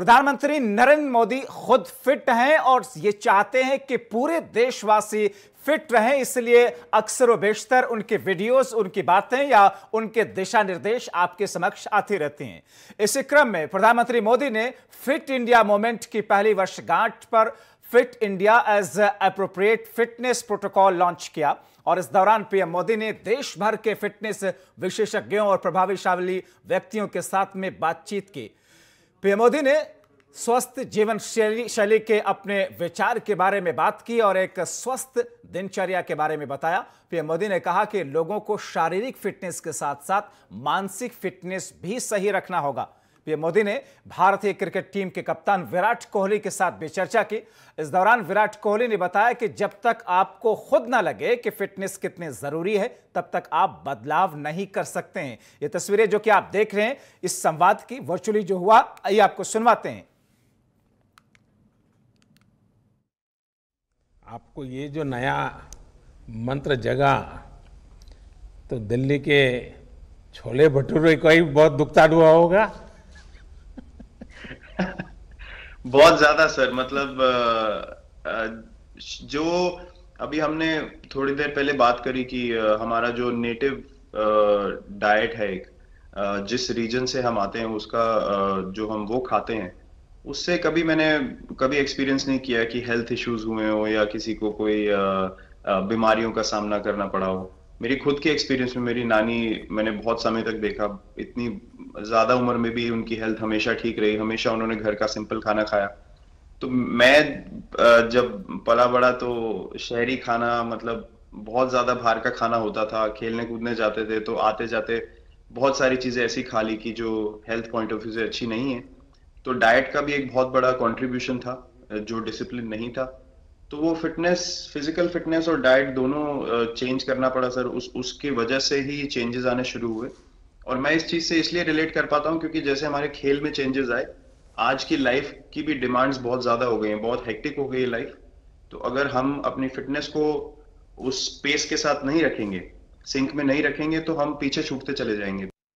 प्रधानमंत्री नरेंद्र मोदी खुद फिट हैं और ये चाहते हैं कि पूरे देशवासी फिट रहें इसलिए अक्सर व बेशतर उनके वीडियोस उनकी बातें या उनके दिशा निर्देश आपके समक्ष आती रहती हैं इसी क्रम में प्रधानमंत्री मोदी ने फिट इंडिया मूवमेंट की पहली वर्षगांठ पर fit India age appropriate fitness protocol launch किया और इस दौरान पीएम मोदी ने देश भर के फिटनेस विशेषज्ञों और प्रभावशाली व्यक्तियों के साथ में बातचीत की पीएम मोदी ने स्वस्थ जीवन शैली शैली के अपने विचार के बारे में बात की और एक स्वस्थ दिनचर्या के बारे में बताया पीएम मोदी ने कहा कि लोगों को शारीरिक फिटनेस के साथ साथ मानसिक फिटनेस भी सही रखना होगा पीएम मोदी ने भारतीय क्रिकेट टीम के कप्तान विराट कोहली के साथ भी चर्चा की इस दौरान विराट कोहली ने बताया कि जब तक आपको खुद ना लगे कि फिटनेस कितने जरूरी है तब तक आप बदलाव नहीं कर सकते हैं ये तस्वीरें जो कि आप देख रहे हैं इस संवाद की वर्चुअली जो हुआ ये आपको सुनवाते हैं आपको ये जो नया मंत्र जगा तो दिल्ली के छोले भटूरे का ही बहुत दुखता हुआ होगा बहुत ज्यादा सर मतलब जो अभी हमने थोड़ी देर पहले बात करी कि हमारा जो नेटिव डाइट है एक जिस रीजन से हम आते हैं उसका जो हम वो खाते हैं उससे कभी मैंने कभी एक्सपीरियंस नहीं किया कि हेल्थ इश्यूज हुए हो या किसी को कोई बीमारियों का सामना करना पड़ा हो मेरी खुद के एक्सपीरियंस में मेरी नानी मैंने बहुत समय तक देखा इतनी ज़्यादा उम्र में भी उनकी हेल्थ हमेशा ठीक रही हमेशा उन्होंने घर का सिंपल खाना खाया तो मैं जब पला बड़ा तो शहरी खाना मतलब बहुत ज़्यादा बाहर का खाना होता था खेलने कूदने जाते थे तो आते जाते बहुत सारी चीज़ें ऐसी खा ली की जो हेल्थ पॉइंट ऑफ व्यू से अच्छी नहीं है तो डाइट का भी एक बहुत बड़ा कॉन्ट्रीब्यूशन था जो डिसिप्लिन नहीं था तो वो फिटनेस फिजिकल फिटनेस और डाइट दोनों चेंज करना पड़ा सर उस उसकी वजह से ही चेंजेस आने शुरू हुए और मैं इस चीज से इसलिए रिलेट कर पाता हूँ क्योंकि जैसे हमारे खेल में चेंजेस आए आज की लाइफ की भी डिमांड्स बहुत ज्यादा हो गई हैं बहुत हेक्टिक हो गई है लाइफ तो अगर हम अपनी फिटनेस को उस पेस के साथ नहीं रखेंगे सिंक में नहीं रखेंगे तो हम पीछे छूटते चले जाएंगे